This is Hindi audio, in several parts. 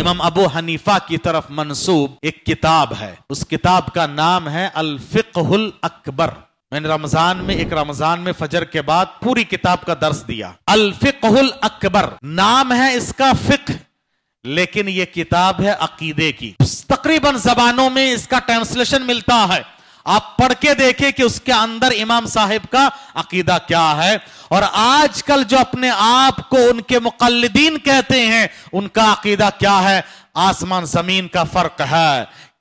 इमाम अबू हनीफा की तरफ मंसूब एक किताब है उस किताब का नाम है अलफिकहुल अकबर मैंने रमजान में एक रमजान में फजर के बाद पूरी किताब का दर्श दिया अलफिकहुल अकबर नाम है इसका फिक लेकिन यह किताब है अकीदे की तकरीबन जबानों में इसका ट्रांसलेशन मिलता है आप पढ़ के देखें कि उसके अंदर इमाम साहब का अकीदा क्या है और आजकल जो अपने आप को उनके मुकलदीन कहते हैं उनका अकीदा क्या है आसमान जमीन का फर्क है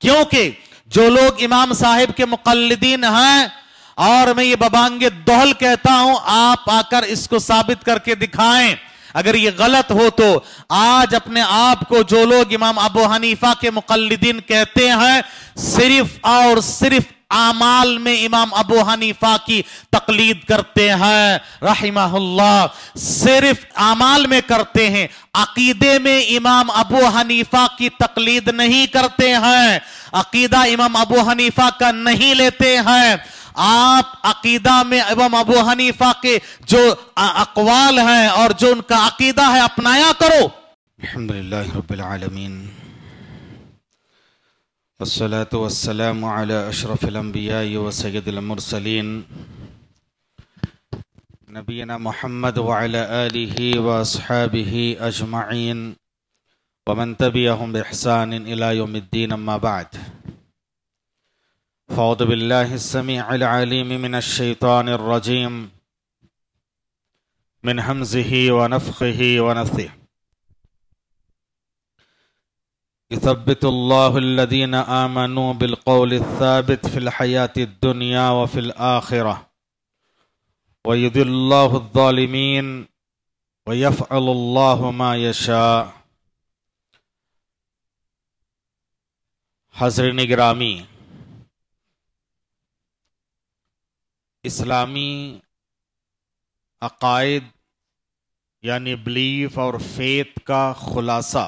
क्योंकि जो लोग इमाम साहेब के मुकलदीन हैं और मैं ये बबांगे दोहल कहता हूं आप आकर इसको साबित करके दिखाएं अगर ये गलत हो तो आज अपने आप को जो लोग इमाम अबू हनीफा के मुकलदीन कहते हैं सिर्फ और सिर्फ आमाल में इमाम अबू हनीफा की तकलीद करते हैं रहीमहुल्ला सिर्फ आमाल में करते हैं अकीदे में इमाम अबू हनीफा की तकलीद नहीं करते हैं अकीदा इमाम अबू हनीफा का नहीं लेते हैं आप अकीदा में एवं अबू हनीफा के जो अकवाल हैं और जो उनका अकीदा है अपनाया करो अलहमदिल्ला रबालमीन والصلاة والسلام على أشرف الأنبياء وسيد المرسلين نبينا محمد وعلى آله وأصحابه أجمعين ومن تبعهم بإحسان إلى يوم الدين أما بعد فأعوذ بالله السميع العليم من الشيطان الرجيم من همزه ونفخه ونفثه يثبت الله الذين امنوا بالقول الثابت في الحياه الدنيا وفي الاخره ويذل الله الظالمين ويفعل الله ما يشاء حضر نگرامی اسلامی عقائد یعنی بلیف اور فیت کا خلاصہ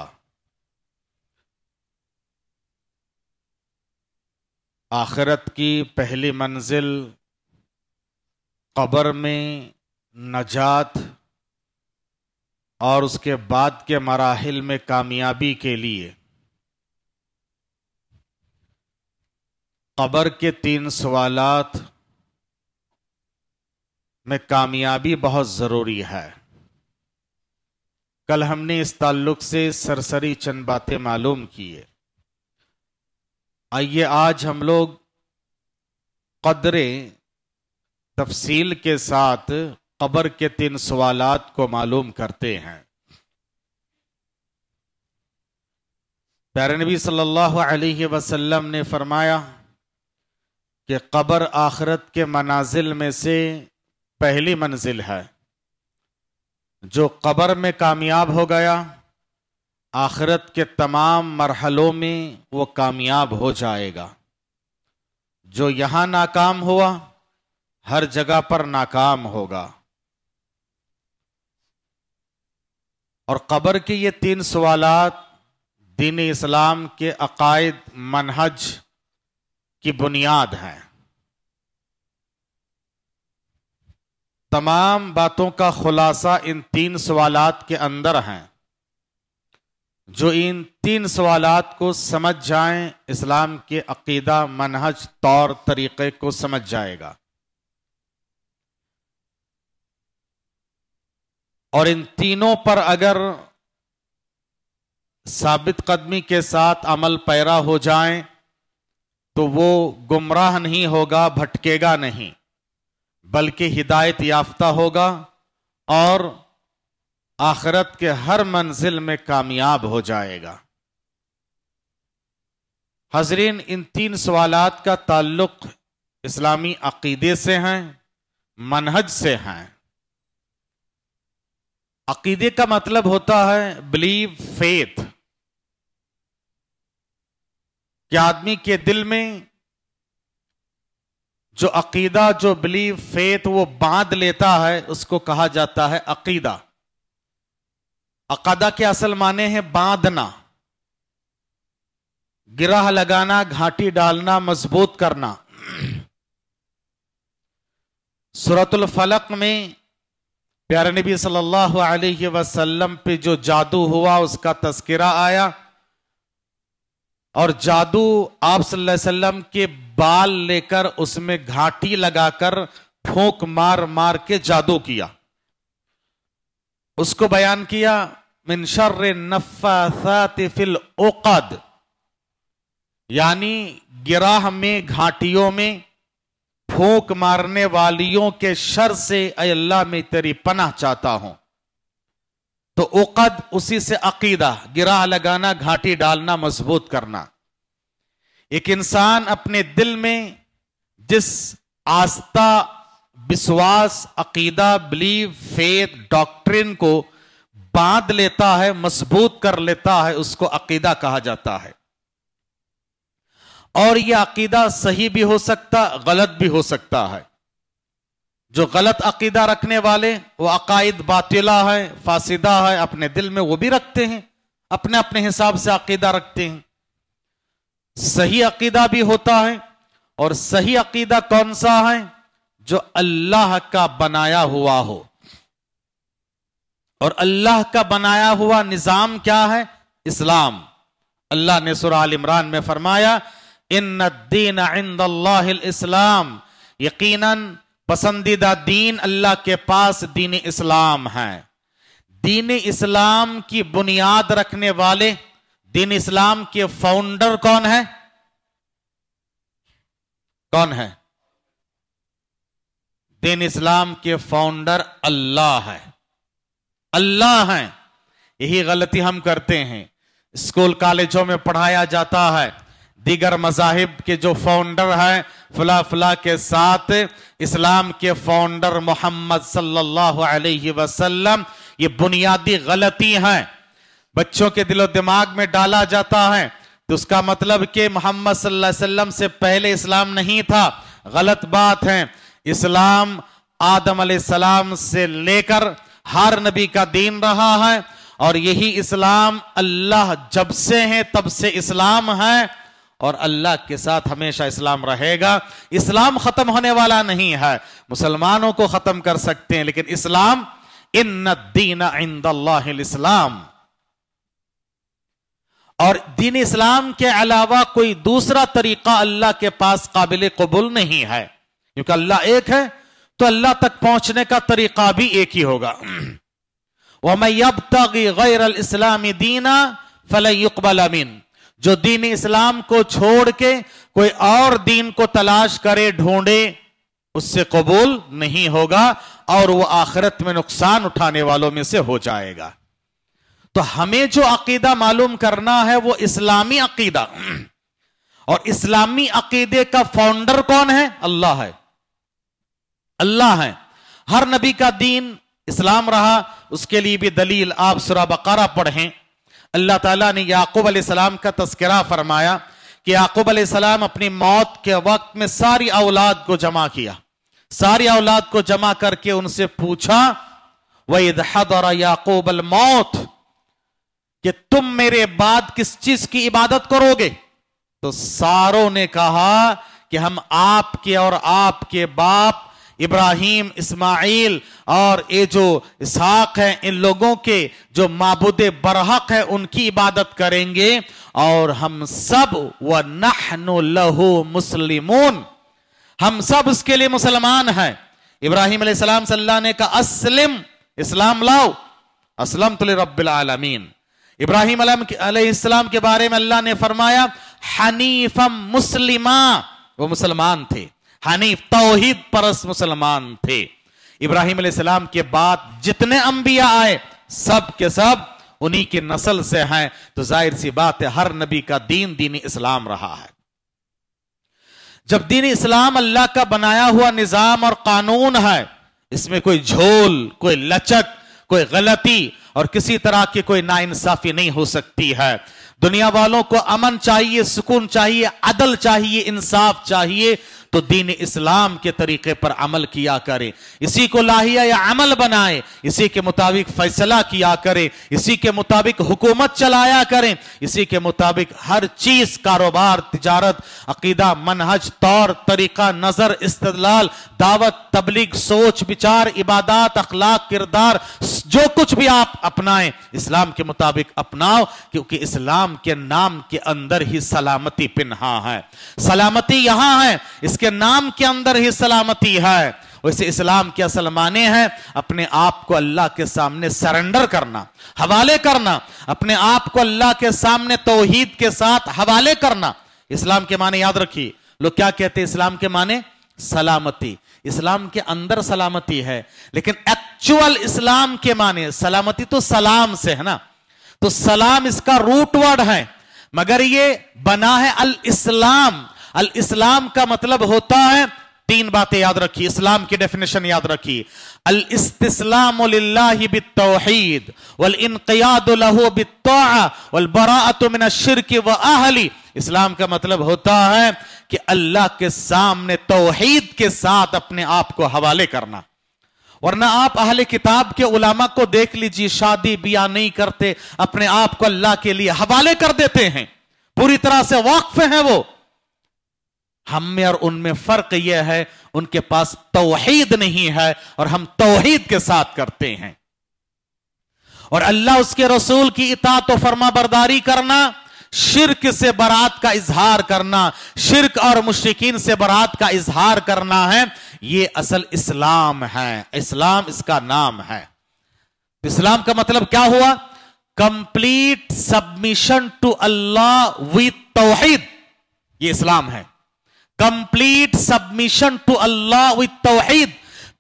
आखिरत की पहली मंजिल कब्र में नजात और उसके बाद के मराहल में कामयाबी के लिए कब्र के तीन सवालात में कामयाबी बहुत ज़रूरी है कल हमने इस ताल्लुक से सरसरी चंद बातें मालूम किए आइए आज हम लोग कदरे तफसील के साथ कबर के तीन सवालात को मालूम करते हैं प्यारे नबी सल्लल्लाहु अलैहि वसल्लम ने फरमाया कि कबर आखरत के मनाजिल में से पहली मंजिल है जो कबर में कामयाब हो गया आखरत के तमाम मरहलों में वो कामयाब हो जाएगा जो यहाँ नाकाम हुआ हर जगह पर नाकाम होगा और कबर के ये तीन सवालत दीन इस्लाम के अकायद मनहज की बुनियाद हैं तमाम बातों का खुलासा इन तीन सवाल के अंदर हैं जो इन तीन सवालात को समझ जाएं इस्लाम के अकीदा मनहज तौर तरीक़े को समझ जाएगा और इन तीनों पर अगर साबित कदमी के साथ अमल पैरा हो जाए तो वो गुमराह नहीं होगा भटकेगा नहीं बल्कि हिदायत याफ्ता होगा और आखरत के हर मंजिल में कामयाब हो जाएगा हजरीन इन तीन सवालत का ताल्लुक इस्लामी अकीदे से हैं मनहज से हैं अकीदे का मतलब होता है बिलीव फेथ कि आदमी के दिल में जो अकीदा जो बिलीव फेथ वो बांध लेता है उसको कहा जाता है अकीदा अकादा के असल माने हैं बांधना गिराह लगाना घाटी डालना मजबूत करना सूरतुल फलक में प्यारे नबी सल्लल्लाहु अलैहि वसल्लम पे जो जादू हुआ उसका तस्करा आया और जादू आप सल्लल्लाहु अलैहि वसल्लम के बाल लेकर उसमें घाटी लगाकर फूंक मार मार के जादू किया उसको बयान किया मिन शर्र नफासात ओकद यानी गिराह में घाटियों में फूक मारने वालियों के शर से अल्लाह में तेरी पनाह चाहता हूं तो उकद उसी से अकीदा गिराह लगाना घाटी डालना मजबूत करना एक इंसान अपने दिल में जिस आस्था विश्वास अकीदा बिलीव फेथ डॉक्ट्रिन को बांध लेता है मजबूत कर लेता है उसको अकीदा कहा जाता है और यह अकीदा सही भी हो सकता गलत भी हो सकता है जो गलत अकीदा रखने वाले वो अकायद बातिला है फासिदा है अपने दिल में वो भी रखते हैं अपने अपने हिसाब से अकीदा रखते हैं सही अकीदा भी होता है और सही अकीदा कौन सा है जो अल्लाह का बनाया हुआ हो और अल्लाह का बनाया हुआ निज़ाम क्या है इस्लाम अल्लाह ने सुराल इमरान में फरमाया इन दीन इस्लाम यकीनन पसंदीदा दीन अल्लाह के पास दीन इस्लाम है दीन इस्लाम की बुनियाद रखने वाले दीन इस्लाम के फाउंडर कौन है कौन है दीन इस्लाम के फाउंडर अल्लाह है अल्लाह हैं यही गलती हम करते हैं स्कूल कॉलेजों में पढ़ाया जाता है दीगर मजाहिब के जो फाउंडर हैं फला फला के साथ इस्लाम के फाउंडर मोहम्मद सल्लल्लाहु अलैहि वसल्लम ये बुनियादी गलती हैं बच्चों के दिलो दिमाग में डाला जाता है तो उसका मतलब कि मोहम्मद सल्लल्लाहु अलैहि वसल्लम से पहले इस्लाम नहीं था गलत बात है इस्लाम आदम सलाम से लेकर हर नबी का दीन रहा है और यही इस्लाम अल्लाह जब से है तब से इस्लाम है और अल्लाह के साथ हमेशा इस्लाम रहेगा इस्लाम खत्म होने वाला नहीं है मुसलमानों को खत्म कर सकते हैं लेकिन इस्लाम इन दीन इन इस्लाम और दीन इस्लाम के अलावा कोई दूसरा तरीका अल्लाह के पास काबिल कबूल नहीं है क्योंकि अल्लाह एक है तो अल्लाह तक पहुंचने का तरीका भी एक ही होगा वह मैं अब तक गैर इस्लामी दीना फल युकबल अमीन जो दीन इस्लाम को छोड़ के कोई और दीन को तलाश करे ढूंढे उससे कबूल नहीं होगा और वो आखिरत में नुकसान उठाने वालों में से हो जाएगा तो हमें जो अकीदा मालूम करना है वो इस्लामी अकीदा और इस्लामी अकीदे का फाउंडर कौन है अल्लाह है अल्लाह है हर नबी का दीन इस्लाम रहा उसके लिए भी दलील आप सुरा बकारा पढ़ें अल्लाह ताला ने याकूब सलाम का तस्करा फरमाया कि याकूब सलाम अपनी मौत के वक्त में सारी औलाद को जमा किया सारी औलाद को जमा करके उनसे पूछा वही दहद और याकूब अल मौत कि तुम मेरे बाद किस चीज की इबादत करोगे तो सारों ने कहा कि हम आपके और आपके बाप इब्राहिम इस्माइल और ये जो इसहाक है इन लोगों के जो मबूद बरहक है उनकी इबादत करेंगे और हम सब व नहनु लहु मुसलिमून हम सब उसके लिए मुसलमान हैं इब्राहिम सलाम सल्ला ने कहा असलम इस्लाम लाओ असलम तुल रबालमीन इब्राहिम अलैहिस्सलाम के बारे में अल्लाह ने फरमाया हनीफम मुस्लिमा वो मुसलमान थे हनीफ तोहिद परस मुसलमान थे इब्राहिम सलाम के बाद जितने अंबिया आए सब के सब उन्हीं की नस्ल से हैं तो जाहिर सी बात है हर नबी का दीन दीनी इस्लाम रहा है जब दीन इस्लाम अल्लाह का बनाया हुआ निज़ाम और कानून है इसमें कोई झोल कोई लचक कोई गलती और किसी तरह की कोई नाइंसाफी नहीं हो सकती है दुनिया वालों को अमन चाहिए सुकून चाहिए अदल चाहिए इंसाफ चाहिए तो दीन इस्लाम के तरीके पर अमल किया करे इसी को लाहिया या अमल बनाए इसी के मुताबिक फैसला किया करे इसी के मुताबिक हुकूमत चलाया करें इसी के मुताबिक हर चीज कारोबार तजारत अकीदा मनहज तौर तरीका नजर इस्तलाल दावत तबलीग सोच विचार इबादत अखलाक किरदार जो कुछ भी आप अपनाएं इस्लाम के मुताबिक अपनाओ क्योंकि इस्लाम के नाम के अंदर ही सलामती पिन्हा है सलामती यहां है इसके जिसके नाम के अंदर ही सलामती है वैसे इस्लाम के असल माने हैं अपने आप को अल्लाह के सामने सरेंडर करना हवाले करना अपने आप को अल्लाह के सामने तोहहीद के साथ हवाले करना इस्लाम के माने याद रखिए लोग क्या कहते हैं इस्लाम के माने सलामती इस्लाम के अंदर सलामती है लेकिन एक्चुअल इस्लाम के माने सलामती तो सलाम से है ना तो सलाम इसका रूट वर्ड है मगर ये बना है अल इस्लाम अल इस्लाम का मतलब होता है तीन बातें याद रखिए इस्लाम की डेफिनेशन याद रखिए अल इस्लाम तोहहीद वल इनकयाद वल मिन शिरक व अहली इस्लाम का मतलब होता है कि अल्लाह के सामने तोहहीद के साथ अपने आप को हवाले करना वरना आप अहले किताब के उलामा को देख लीजिए शादी बिया नहीं करते अपने आप को अल्लाह के लिए हवाले कर देते हैं पूरी तरह से वाकफ हैं वो हम में और उनमें फर्क यह है उनके पास तोहीद नहीं है और हम तोहीद के साथ करते हैं और अल्लाह उसके रसूल की इता तो फर्मा बरदारी करना शिरक से बरात का इजहार करना शिरक और मुश्किन से बरात का इजहार करना है ये असल इस्लाम है इस्लाम इसका नाम है इस्लाम का मतलब क्या हुआ complete submission to Allah with tawhid ये इस्लाम है complete submission to Allah with tawhid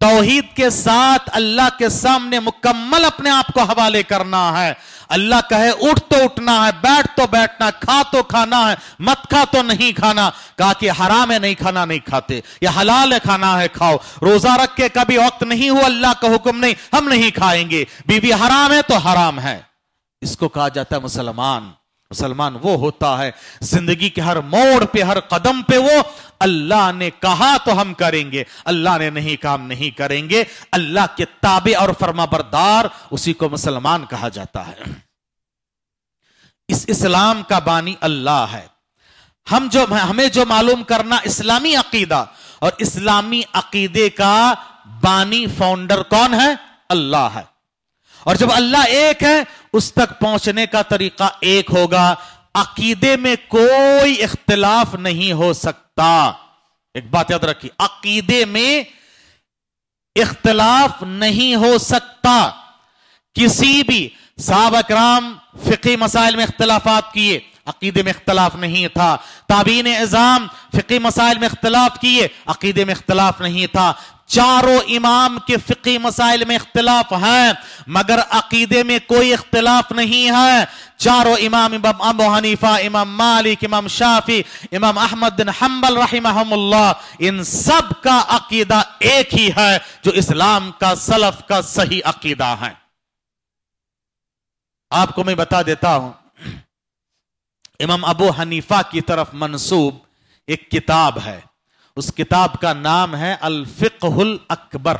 tawhid के साथ अल्लाह के सामने मुकम्मल अपने आप को हवाले करना है अल्लाह कहे उठ तो उठना है बैठ तो बैठना खा तो खाना है मत खा तो नहीं खाना कहा कि हराम है नहीं खाना नहीं खाते या हलाल है खाना है खाओ रोजा रख के कभी वक्त नहीं हुआ अल्लाह का हुक्म नहीं हम नहीं खाएंगे बीवी हराम है तो हराम है इसको कहा जाता है मुसलमान मुसलमान वो होता है जिंदगी के हर मोड़ पे हर कदम पे वो अल्लाह ने कहा तो हम करेंगे अल्लाह ने नहीं कहा हम नहीं करेंगे अल्लाह के ताबे और फर्माबरदार उसी को मुसलमान कहा जाता है इस इस्लाम का बानी अल्लाह है हम जो हमें जो मालूम करना इस्लामी अकीदा और इस्लामी अकीदे का बानी फाउंडर कौन है अल्लाह है और जब अल्लाह एक है उस तक पहुंचने का तरीका एक होगा अकीदे में कोई इख्तलाफ नहीं हो सकता एक बात याद रखिए अकीदे में इख्तलाफ नहीं हो सकता किसी भी साहब राम फ़िकी मसाइल में इख्तलाफात किए अकीदे में इख्तलाफ नहीं था ताबीन एज़ाम फ़िकी मसाइल में इख्तलाफ किए अकीदे में इख्तलाफ नहीं था चारों इमाम के फ़िकी मसाइल में इख्तलाफ है मगर अकीदे में कोई इख्तलाफ नहीं है चारों इमाम इमाम अबू हनीफा इमाम मालिक इमाम शाफी इमाम अहमद बिन हम्बल रहीमहमुल्ला इन सब का अकीदा एक ही है जो इस्लाम का सलफ का सही अकीदा है आपको मैं बता देता हूं इमाम अबू हनीफा की तरफ मंसूब एक किताब है उस किताब का नाम है अलफिकहुल अकबर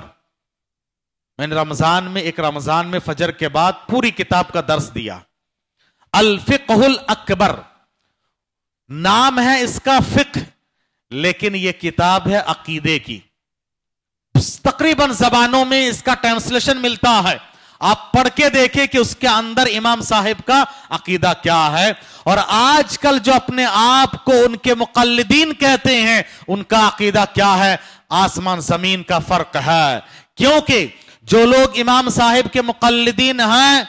मैंने रमजान में एक रमजान में फजर के बाद पूरी किताब का दर्श दिया अलफिकहुल अकबर नाम है इसका फिक लेकिन यह किताब है अकीदे की तकरीबन जबानों में इसका ट्रांसलेशन मिलता है आप पढ़ के देखें कि उसके अंदर इमाम साहेब का अकीदा क्या है और आजकल जो अपने आप को उनके मुकलदीन कहते हैं उनका अकीदा क्या है आसमान जमीन का फर्क है क्योंकि जो लोग इमाम साहेब के मुकलदीन हैं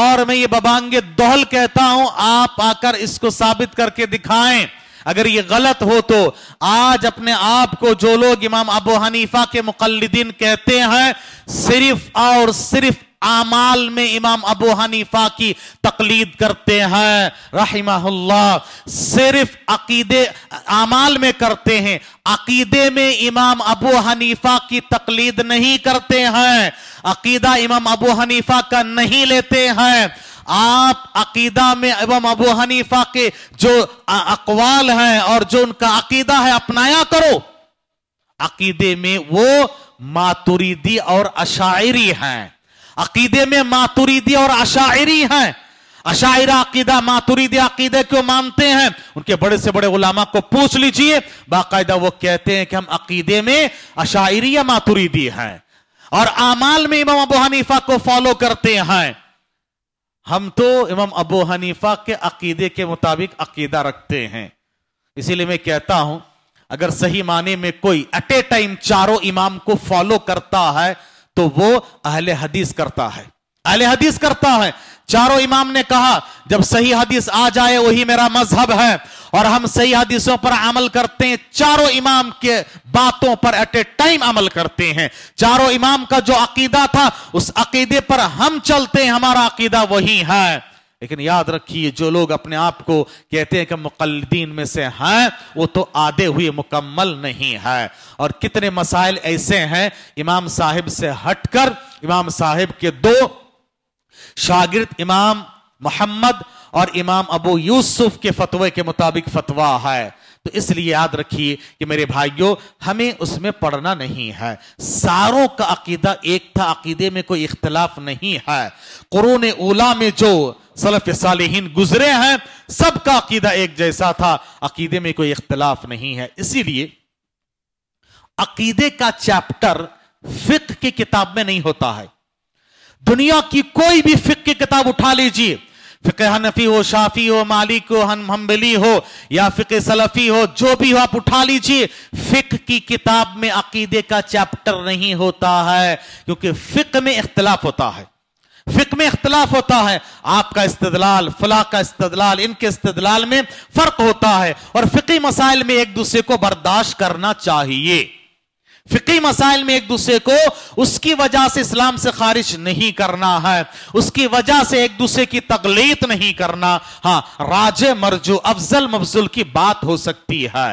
और मैं ये बबांगे दोहल कहता हूं आप आकर इसको साबित करके दिखाएं अगर ये गलत हो तो आज अपने आप को जो लोग इमाम अबू हनीफा के मुकलदीन कहते हैं सिर्फ और सिर्फ आमाल में इमाम अबू हनीफा की तकलीद करते हैं रहीमहुल्ला सिर्फ अकीदे आमाल में करते हैं अकीदे में इमाम अबू हनीफा की तकलीद नहीं करते हैं अकीदा इमाम अबू हनीफा का नहीं लेते हैं आप अकीदा में एवं अबू हनीफा के जो अकवाल हैं और जो उनका अकीदा है अपनाया करो अकीदे में वो मातुरीदी और अशायरी हैं अकीदे में मातुरीदी और अशायरी हैं अशायरा अकीदा मातुरीदी अकीदे क्यों मानते हैं उनके बड़े से बड़े उलामा को पूछ लीजिए बाकायदा वो कहते हैं कि हम अकीदे में अशायरी या मातुरीदी हैं और आमाल में इमाम अबू हनीफा को फॉलो करते हैं हम तो इमाम अबू हनीफा के अकीदे के मुताबिक अकीदा रखते हैं इसीलिए मैं कहता हूं अगर सही माने में कोई एट ए टाइम चारों इमाम को फॉलो करता है तो वो अहले हदीस करता है अहले हदीस करता है चारों इमाम ने कहा जब सही हदीस आ जाए वही मेरा मजहब है और हम सही हदीसों पर अमल करते हैं चारों इमाम के बातों पर एट ए टाइम अमल करते हैं चारों इमाम का जो अकीदा था उस अकीदे पर हम चलते हैं हमारा अकीदा वही है लेकिन याद रखिए जो लोग अपने आप को कहते हैं कि मुकलदीन में से हैं वो तो आधे हुए मुकम्मल नहीं है और कितने मसाइल ऐसे हैं इमाम साहिब से हटकर इमाम साहिब के दो शागिर्द इमाम मोहम्मद और इमाम अबू यूसुफ के फतवे के मुताबिक फतवा है तो इसलिए याद रखिए कि मेरे भाइयों हमें उसमें पढ़ना नहीं है सारों का अकीदा एक था अकीदे में कोई इख्तलाफ नहीं है कुरून ओला में जो सलफ साल गुजरे हैं सबका अकीदा एक जैसा था अकीदे में कोई इख्तलाफ नहीं है इसीलिए अकीदे का चैप्टर फिक की किताब में नहीं होता है दुनिया की कोई भी फिक की किताब उठा लीजिए फिक हनफी हो शाफी हो मालिक हो हन हम्बली हो या फिक सलफी हो जो भी हो आप उठा लीजिए फिक की किताब में अकीदे का चैप्टर नहीं होता है क्योंकि फिक में इख्तलाफ होता है फिक में इख्तलाफ होता है आपका इस्तदलाल फला का इस्तदलाल इनके इस्तदलाल में फर्क होता है और फिकी मसाइल में एक दूसरे को बर्दाश्त करना चाहिए फिकी मसाइल में एक दूसरे को उसकी वजह से इस्लाम से खारिज नहीं करना है उसकी वजह से एक दूसरे की तकलीत नहीं करना हाँ राज मर्जू अफजल मफजुल की बात हो सकती है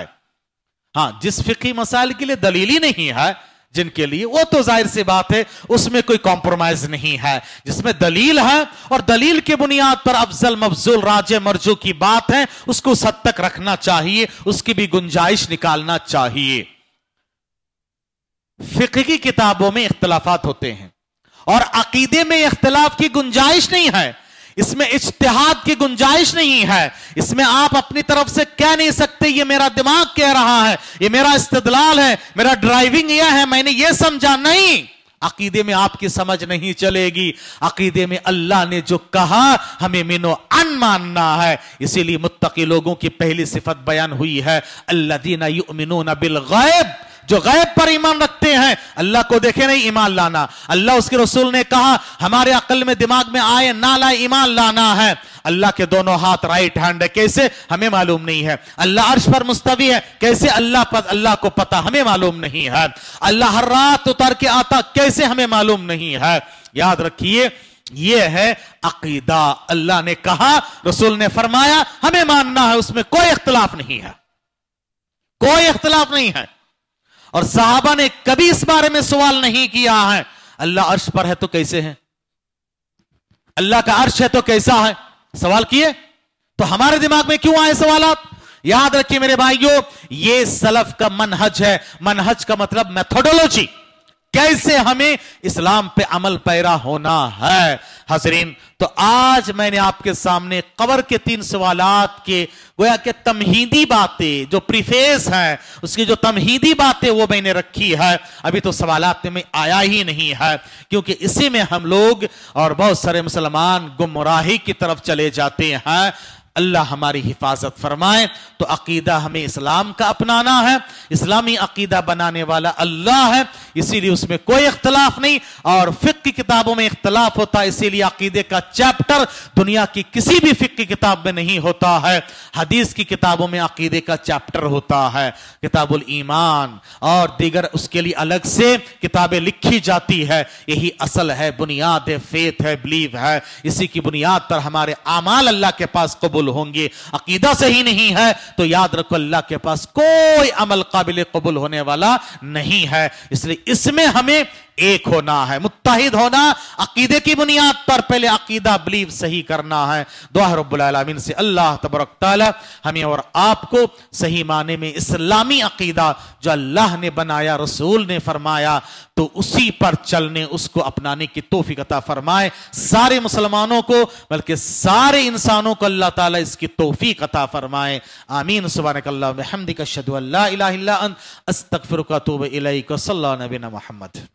हाँ जिस फिकी मसाइल के लिए दलीली नहीं है जिनके लिए वो तो जाहिर सी बात है उसमें कोई कॉम्प्रोमाइज नहीं है जिसमें दलील है और दलील के बुनियाद पर अफजल मफजूल राजे मर्जू की बात है उसको सद तक रखना चाहिए उसकी भी गुंजाइश निकालना चाहिए फिक्र की किताबों में इख्तलाफात होते हैं और अकीदे में इख्तलाफ की गुंजाइश नहीं है इसमें इश्तहाद की गुंजाइश नहीं है इसमें आप अपनी तरफ से कह नहीं सकते ये मेरा दिमाग कह रहा है ये मेरा इस्तदलाल है मेरा ड्राइविंग यह है मैंने ये समझा नहीं अकीदे में आपकी समझ नहीं चलेगी अकीदे में अल्लाह ने जो कहा हमें मिनो ईमान मानना है इसीलिए मुत्तकी लोगों की पहली सिफत बयान हुई है अल्लाह दीना युमिन बिल गैब जो गैब पर ईमान रखते हैं अल्लाह को देखे नहीं ईमान लाना अल्लाह उसके रसूल ने कहा हमारे अकल में दिमाग में आए ना लाए ईमान लाना है अल्लाह के दोनों हाथ राइट हैंड है कैसे हमें मालूम नहीं है अल्लाह अर्श पर मुस्तवी है कैसे अल्लाह पर अल्लाह को पता हमें मालूम नहीं है अल्लाह हर रात उतर के आता कैसे हमें मालूम नहीं है याद रखिए यह है अकीदा अल्लाह ने कहा रसूल ने फरमाया हमें मानना है उसमें कोई इख्तलाफ नहीं है कोई इख्तलाफ नहीं है और साहबा ने कभी इस बारे में सवाल नहीं किया है अल्लाह अर्श पर है तो कैसे है अल्लाह का अर्श है तो कैसा है सवाल किए तो हमारे दिमाग में क्यों आए सवाल आप याद रखिए मेरे भाइयों ये सलफ का मनहज है मनहज का मतलब मैथोडोलॉजी कैसे हमें इस्लाम पे अमल पैरा होना है हजरीन तो आज मैंने आपके सामने कबर के तीन सवालात के गोया के तमहीदी बातें जो प्रीफेस हैं उसकी जो तमहीदी बातें वो मैंने रखी है अभी तो सवालात में आया ही नहीं है क्योंकि इसी में हम लोग और बहुत सारे मुसलमान गुमराही की तरफ चले जाते हैं अल्लाह हमारी हिफाजत फरमाए तो अकीदा हमें इस्लाम का अपनाना है इस्लामी अकीदा बनाने वाला अल्लाह है इसीलिए उसमें कोई इख्तलाफ नहीं और फ़िक की किताबों में इख्तलाफ होता है इसीलिए अकीदे का चैप्टर दुनिया की किसी भी फ़िक की किताब में नहीं होता है हदीस की किताबों में अकीदे का चैप्टर होता है किताबुल ईमान और दीगर उसके लिए अलग से किताबें लिखी जाती है यही असल है बुनियाद है फेथ है बिलीव है इसी की बुनियाद पर हमारे आमाल अल्लाह के पास कबूल कबूल होंगे अकीदा सही नहीं है तो याद रखो अल्लाह के पास कोई अमल काबिल कबूल होने वाला नहीं है इसलिए इसमें हमें एक होना है मुत्तहिद होना अकीदे की बुनियाद पर पहले अकीदा बिलीव सही करना है दुआ रबीन से अल्लाह तबरक हमें और आपको सही माने में इस्लामी अकीदा जो अल्लाह ने बनाया रसूल ने फरमाया तो उसी पर चलने उसको अपनाने की तोफ़ी अता फरमाए सारे मुसलमानों को बल्कि सारे इंसानों को अल्लाह ताला इसकी तोफ़ी अता फरमाए आमीन सुबह कल्ला हमदिक अशद अल्लाह का तोब इलाई को सल्ला नबीना महमद